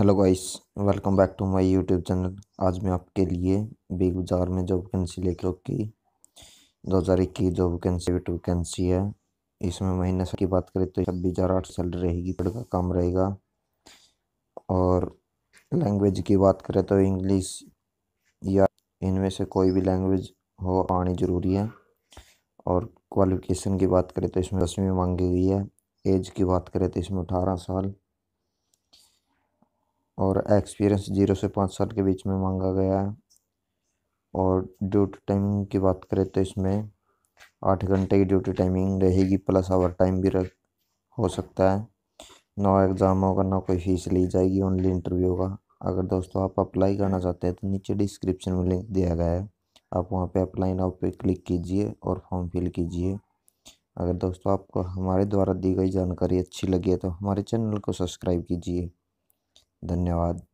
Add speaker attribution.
Speaker 1: hello guys welcome back to my YouTube channel आज मैं आपके लिए बिग बाज़ार में जो वैकेंसी लेकर दो हज़ार इक्कीस जो वैकेंसी वैकेंसी है इसमें महीने की बात करें तो छब्बीस हज़ार आठ सैलरी रहेगी पेड़ का काम रहेगा और लैंग्वेज की बात करें तो इंग्लिश या इनमें से कोई भी लैंग्वेज हो आनी ज़रूरी है और क्वालिफिकेशन की बात करें तो इसमें दसवीं मांगी गई है एज की बात करें तो इसमें अठारह साल और एक्सपीरियंस जीरो से पाँच साल के बीच में मांगा गया है और ड्यूटी टाइमिंग की बात करें तो इसमें आठ घंटे की ड्यूटी टाइमिंग रहेगी प्लस आवर टाइम भी रख हो सकता है ना एग्ज़ाम होगा ना कोई फ़ीस ली जाएगी ओनली इंटरव्यू होगा अगर दोस्तों आप अप्लाई करना चाहते हैं तो नीचे डिस्क्रिप्शन में लिंक दिया गया है आप वहाँ पे अप्लाई नाउ पे क्लिक कीजिए और फॉर्म फिल कीजिए अगर दोस्तों आपको हमारे द्वारा दी गई जानकारी अच्छी लगी है तो हमारे चैनल को सब्सक्राइब कीजिए धन्यवाद